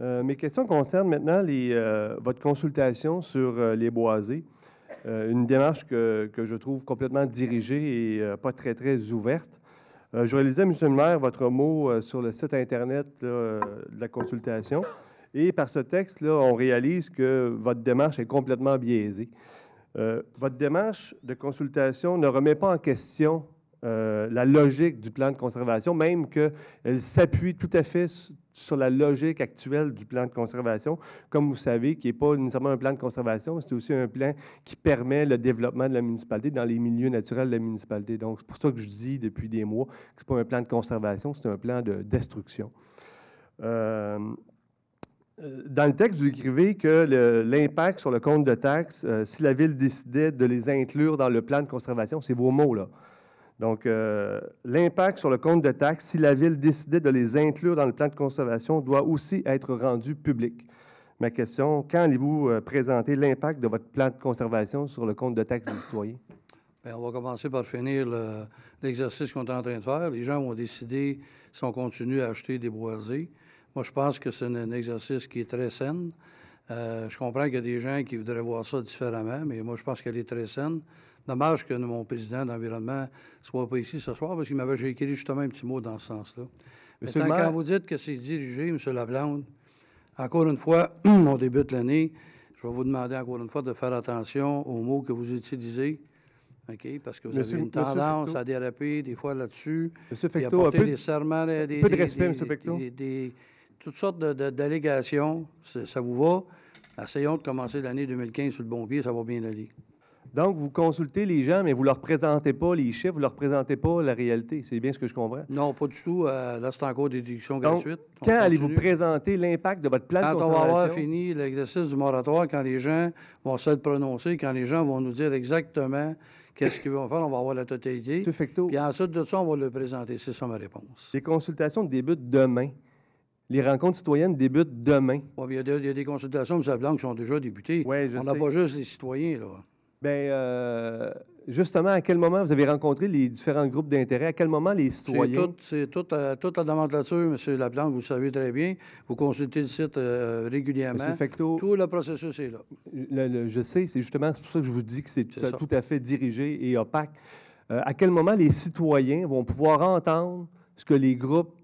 Euh, mes questions concernent maintenant les, euh, votre consultation sur euh, les boisés. une démarche que, je trouve complètement dirigée et pas très, très ouverte. je réalisais, M. le maire, votre mot sur le site Internet de la consultation. Et par ce texte, là, on réalise que votre démarche est complètement biaisée. votre démarche de consultation ne remet pas en question la logique du plan de conservation, même qu'elle s'appuie tout à fait sur sur la logique actuelle du plan de conservation, comme vous savez, qui n'est pas nécessairement un plan de conservation, c'est aussi un plan qui permet le développement de la municipalité dans les milieux naturels de la municipalité. Donc, c'est pour ça que je dis depuis des mois que ce n'est pas un plan de conservation, c'est un plan de destruction. Euh, dans le texte, vous écrivez que l'impact sur le compte de taxes, euh, si la ville décidait de les inclure dans le plan de conservation, c'est vos mots là, donc, euh, l'impact sur le compte de taxes, si la Ville décidait de les inclure dans le plan de conservation, doit aussi être rendu public. Ma question, quand allez-vous euh, présenter l'impact de votre plan de conservation sur le compte de taxes des citoyens? Bien, on va commencer par finir l'exercice qu'on est en train de faire. Les gens ont décidé, si on continue à acheter des boisés. Moi, je pense que c'est un, exercice qui est très sain. Euh, je comprends qu'il y a des gens qui voudraient voir ça différemment, mais moi, je pense qu'elle est très saine. Dommage que mon président d'environnement ne soit pas ici ce soir parce qu'il m'avait écrit justement un petit mot dans ce sens-là. Mais Quand vous dites que c'est dirigé, M. Laplande, encore une fois, début de l'année. Je vais vous demander encore une fois de faire attention aux mots que vous utilisez. OK? Parce que vous avez une tendance à déraper des fois là-dessus. Monsieur Fecto, a des serments, des, des, de respect, M. toutes sortes d'allégations. ça vous va? Essayons de commencer l'année 2015 sur le bon pied, ça va bien aller. Donc, vous consultez les gens, mais vous ne leur présentez pas les chiffres, vous ne leur présentez pas la réalité. C'est bien ce que je comprends? Non, pas du tout. Euh, là, c'est encore des déductions gratuites. quand allez-vous présenter l'impact de votre plan de de Quand on va avoir fini l'exercice du moratoire, quand les gens vont se le prononcer, quand les gens vont nous dire exactement qu'est-ce qu'ils vont faire, on va avoir la totalité. Tout Puis ensuite de ça, on va le présenter. C'est ça ma réponse. Les consultations débutent demain. Les rencontres citoyennes débutent demain. Oui, il y, a des consultations, M. Blanc, qui sont déjà débutées. Oui, je on n'a pas juste les citoyens, là. Bien, euh, justement, à quel moment vous avez rencontré les différents groupes d'intérêt? À quel moment les citoyens? C'est tout, toute euh, tout la nomenclature, M. Laplanque, vous savez très bien. Vous consultez le site euh, régulièrement. tout le processus est là. je sais, c'est justement pour ça que je vous dis que c'est tout, à fait dirigé et opaque. Euh, à quel moment les citoyens vont pouvoir entendre ce que les groupes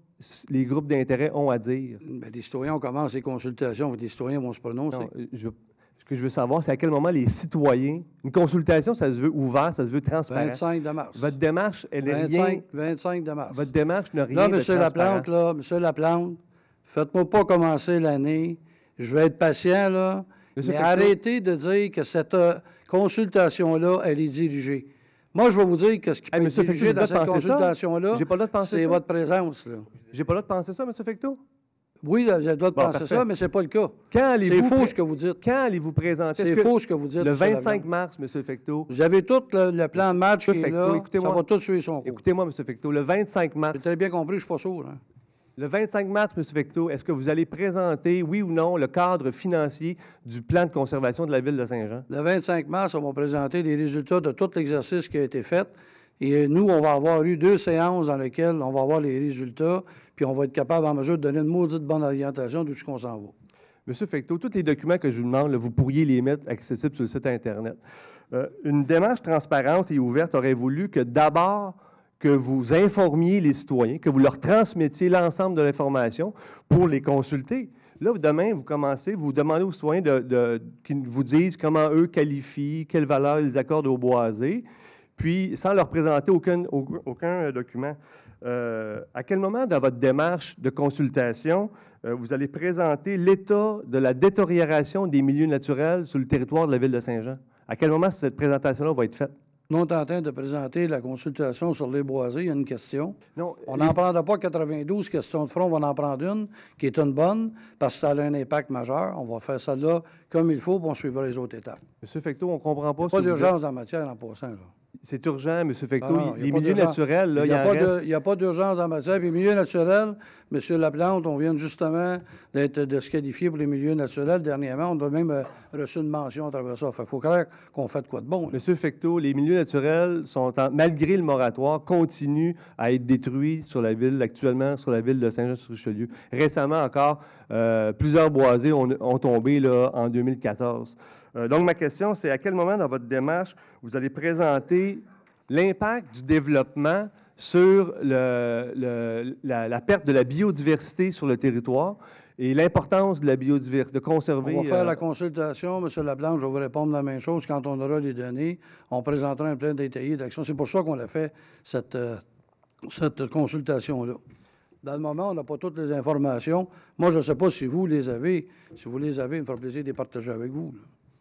les groupes d'intérêt ont à dire? Bien, les citoyens, on commence les consultations, les citoyens vont se prononcer. Non, je, ce que je veux savoir, c'est à quel moment les citoyens. Une consultation, ça se veut ouvert, ça se veut transparent. 25 de mars. Votre démarche, elle est 25, rien. 25 de mars. Votre démarche n'a rien là, monsieur Laplante, là, M. Laplante, faites-moi pas commencer l'année. Je vais être patient, là. mais arrêtez de dire que cette euh, consultation-là, elle est dirigée. Moi, je vais vous dire que ce qui est peut être dirigé dans cette consultation-là, c'est votre présence. Là. J'ai pas le droit de penser ça, M. Fecto? Oui, j'ai le droit de penser ça, mais ce n'est pas le cas. C'est faux ce que vous dites. Quand allez-vous présenter? C'est faux ce que vous dites. Le 25 mars, M. Fecteau. Vous avez tout le, plan de match qui est là. Ça va tout suivre son cours. Écoutez-moi, M. Fecteau, le 25 mars... Vous très bien compris, je ne suis pas sourd. Hein. Le 25 mars, M. Fecteau, est-ce que vous allez présenter, oui ou non, le cadre financier du plan de conservation de la ville de Saint-Jean? Le 25 mars, on va présenter les résultats de tout l'exercice qui a été fait. Et nous, on va avoir eu deux séances dans lesquelles on va avoir les résultats, puis on va être capable en mesure de donner une maudite bonne orientation d'où ce qu'on s'en va. Monsieur Fecteau, tous les documents que je vous demande, vous pourriez les mettre accessibles sur le site Internet. Euh, une démarche transparente et ouverte aurait voulu que d'abord, que vous informiez les citoyens, que vous leur transmettiez l'ensemble de l'information pour les consulter. Là, demain, vous commencez, vous demandez aux citoyens de, qu'ils vous disent comment eux qualifient, quelle valeur ils accordent aux boisés puis sans leur présenter aucun, aucun euh, document. Euh, à quel moment dans votre démarche de consultation euh, vous allez présenter l'état de la détérioration des milieux naturels sur le territoire de la ville de Saint-Jean? À quel moment cette présentation-là va être faite? Nous en train de présenter la consultation sur les boisés, il y a une question. Non, on n'en prendra pas 92 questions de front, on va en prendre une qui est une bonne parce que ça a un impact majeur. On va faire ça là comme il faut, pour suivre les autres étapes. Monsieur Fecto, on ne comprend pas. Il a pas d'urgence en matière en passant. Là c'est urgent, M. Fecto. Ah les milieux naturels, là, il n'y a, a, pas d'urgence en matière. Les milieux naturels, M. Laplante, on vient justement d'être qualifier pour les milieux naturels. Dernièrement, on a même euh, reçu une mention à travers ça. il faut croire qu'on fait quoi de bon. M. Fecto, les milieux naturels sont, malgré le moratoire, continuent à être détruits sur la ville, actuellement, sur la ville de Saint-Jean-sur-Richelieu. Récemment encore, euh, plusieurs boisés ont, ont tombé là, en 2014. Euh, donc, ma question, c'est à quel moment dans votre démarche vous allez présenter l'impact du développement sur la, perte de la biodiversité sur le territoire et l'importance de la biodiversité, de conserver... On va faire euh, la consultation, M. Lablanche, je vais vous répondre la même chose. Quand on aura les données, on présentera un plan détaillé d'action. C'est pour ça qu'on a fait cette, euh, cette consultation-là. Dans le moment, on n'a pas toutes les informations. Moi, je ne sais pas si vous les avez. Si vous les avez, il me fera plaisir de les partager avec vous.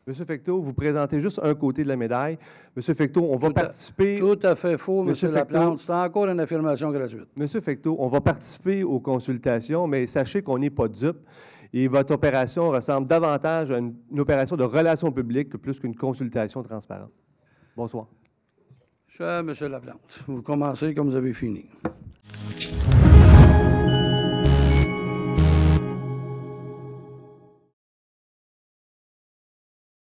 Monsieur Fecteau, vous présentez juste un côté de la médaille. Monsieur Fecteau, on va participer. tout à fait faux, Monsieur, Laplante. C'est encore une affirmation gratuite. Monsieur Fecteau, on va participer aux consultations, mais sachez qu'on n'est pas dupe. Et votre opération ressemble davantage à une, opération de relations publiques que plus qu'une consultation transparente. Bonsoir. Cher M. Laplante, vous commencez comme vous avez fini.